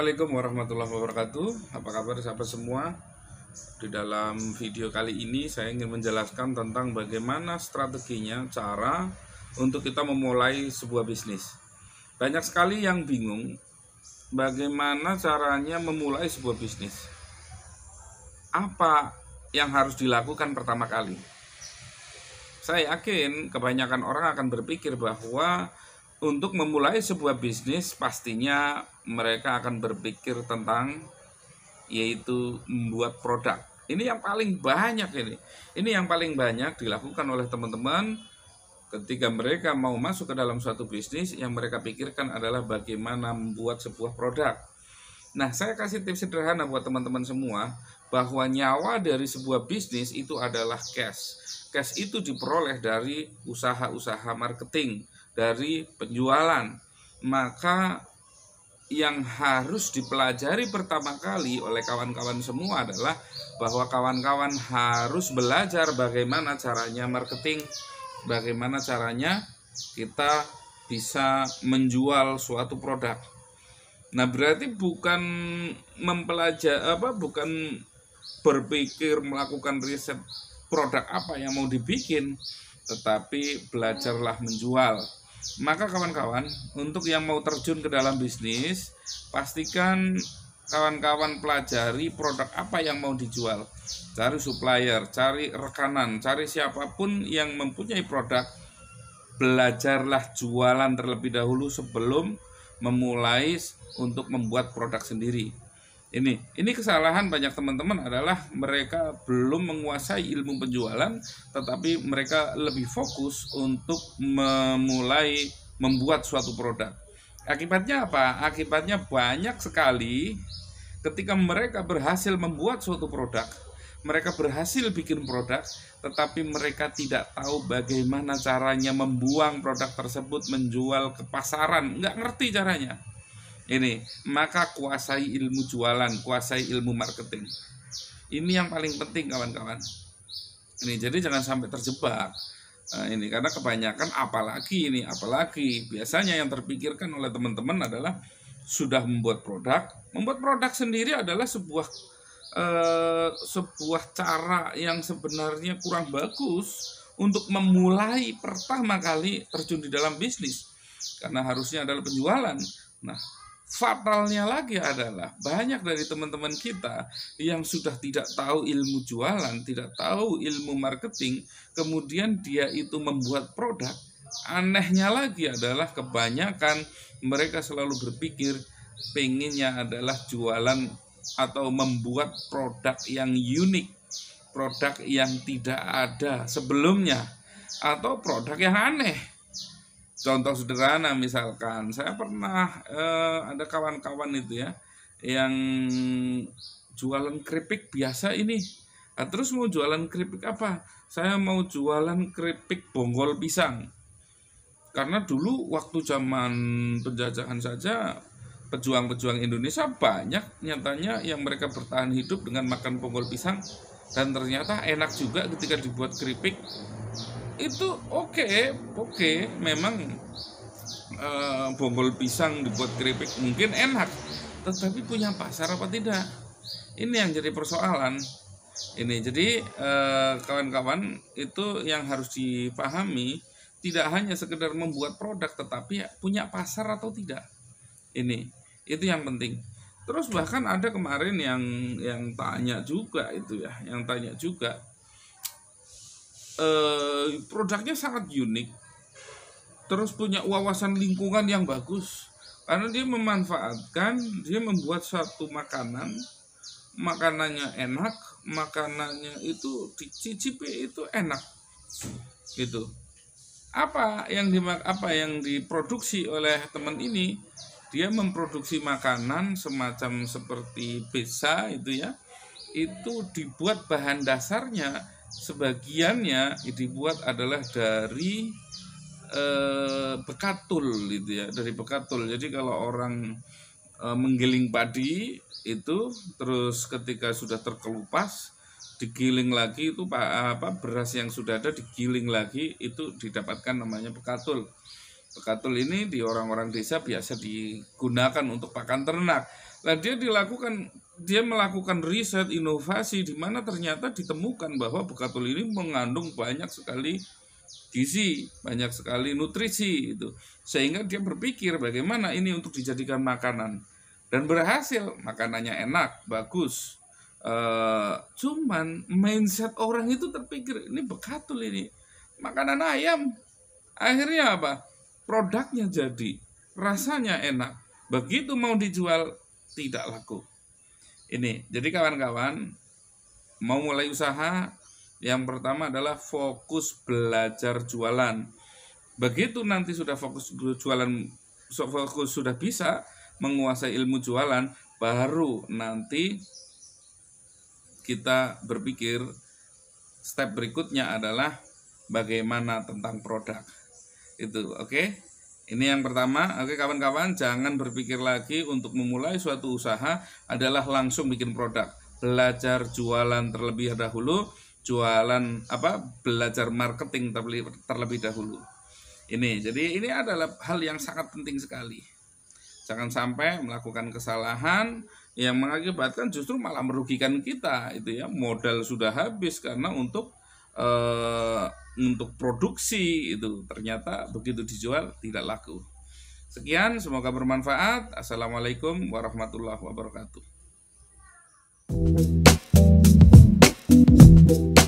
Assalamualaikum warahmatullahi wabarakatuh Apa kabar sahabat semua Di dalam video kali ini saya ingin menjelaskan tentang bagaimana strateginya Cara untuk kita memulai sebuah bisnis Banyak sekali yang bingung Bagaimana caranya memulai sebuah bisnis Apa yang harus dilakukan pertama kali Saya yakin kebanyakan orang akan berpikir bahwa untuk memulai sebuah bisnis pastinya mereka akan berpikir tentang yaitu membuat produk. Ini yang paling banyak ini. Ini yang paling banyak dilakukan oleh teman-teman ketika mereka mau masuk ke dalam suatu bisnis yang mereka pikirkan adalah bagaimana membuat sebuah produk. Nah, saya kasih tips sederhana buat teman-teman semua bahwa nyawa dari sebuah bisnis itu adalah cash. Cash itu diperoleh dari usaha-usaha marketing dari penjualan. Maka yang harus dipelajari pertama kali oleh kawan-kawan semua adalah bahwa kawan-kawan harus belajar bagaimana caranya marketing, bagaimana caranya kita bisa menjual suatu produk. Nah, berarti bukan mempelajari apa bukan berpikir melakukan riset produk apa yang mau dibikin, tetapi belajarlah menjual. Maka kawan-kawan, untuk yang mau terjun ke dalam bisnis, pastikan kawan-kawan pelajari produk apa yang mau dijual. Cari supplier, cari rekanan, cari siapapun yang mempunyai produk. Belajarlah jualan terlebih dahulu sebelum memulai untuk membuat produk sendiri ini ini kesalahan banyak teman-teman adalah mereka belum menguasai ilmu penjualan tetapi mereka lebih fokus untuk memulai membuat suatu produk akibatnya apa akibatnya banyak sekali ketika mereka berhasil membuat suatu produk mereka berhasil bikin produk tetapi mereka tidak tahu bagaimana caranya membuang produk tersebut menjual ke pasaran nggak ngerti caranya ini maka kuasai ilmu jualan kuasai ilmu marketing ini yang paling penting kawan-kawan ini jadi jangan sampai terjebak Nah, ini karena kebanyakan apalagi ini apalagi biasanya yang terpikirkan oleh teman-teman adalah sudah membuat produk membuat produk sendiri adalah sebuah eh, sebuah cara yang sebenarnya kurang bagus untuk memulai pertama kali terjun di dalam bisnis karena harusnya adalah penjualan nah fatalnya lagi adalah banyak dari teman-teman kita yang sudah tidak tahu ilmu jualan, tidak tahu ilmu marketing, kemudian dia itu membuat produk. Anehnya lagi adalah kebanyakan mereka selalu berpikir pengennya adalah jualan atau membuat produk yang unik, produk yang tidak ada sebelumnya atau produk yang aneh contoh sederhana misalkan saya pernah eh, ada kawan-kawan itu ya yang jualan keripik biasa ini nah, terus mau jualan keripik apa saya mau jualan keripik bonggol pisang karena dulu waktu zaman penjajahan saja pejuang-pejuang Indonesia banyak nyatanya yang mereka bertahan hidup dengan makan bonggol pisang dan ternyata enak juga ketika dibuat keripik itu oke okay, oke okay. memang uh, bonggol pisang dibuat keripik mungkin enak tetapi punya pasar apa tidak ini yang jadi persoalan ini jadi eh, kawan-kawan uh, itu yang harus dipahami tidak hanya sekedar membuat produk tetapi punya pasar atau tidak ini itu yang penting terus bahkan ada kemarin yang yang tanya juga itu ya yang tanya juga eh, produknya sangat unik terus punya wawasan lingkungan yang bagus karena dia memanfaatkan dia membuat satu makanan makanannya enak makanannya itu dicicipi itu enak gitu apa yang di apa yang diproduksi oleh teman ini dia memproduksi makanan semacam seperti pizza itu ya itu dibuat bahan dasarnya sebagiannya dibuat adalah dari e, bekatul gitu ya dari bekatul jadi kalau orang e, menggiling padi itu terus ketika sudah terkelupas digiling lagi itu apa beras yang sudah ada digiling lagi itu didapatkan namanya bekatul bekatul ini di orang-orang desa biasa digunakan untuk pakan ternak Nah dia dilakukan dia melakukan riset inovasi di mana ternyata ditemukan bahwa bekatul ini mengandung banyak sekali gizi, banyak sekali nutrisi itu. Sehingga dia berpikir bagaimana ini untuk dijadikan makanan dan berhasil, makanannya enak, bagus. E, cuman mindset orang itu terpikir ini bekatul ini makanan ayam. Akhirnya apa? Produknya jadi, rasanya enak. Begitu mau dijual tidak laku. Ini, jadi kawan-kawan mau mulai usaha, yang pertama adalah fokus belajar jualan. Begitu nanti sudah fokus jualan, fokus sudah bisa menguasai ilmu jualan, baru nanti kita berpikir step berikutnya adalah bagaimana tentang produk. Itu oke. Okay? Ini yang pertama, oke kawan-kawan jangan berpikir lagi untuk memulai suatu usaha adalah langsung bikin produk. Belajar jualan terlebih dahulu, jualan apa? Belajar marketing terlebih, terlebih dahulu. Ini, jadi ini adalah hal yang sangat penting sekali. Jangan sampai melakukan kesalahan yang mengakibatkan justru malah merugikan kita itu ya. Modal sudah habis karena untuk Eh, untuk produksi itu ternyata begitu dijual tidak laku. Sekian, semoga bermanfaat. Assalamualaikum warahmatullahi wabarakatuh.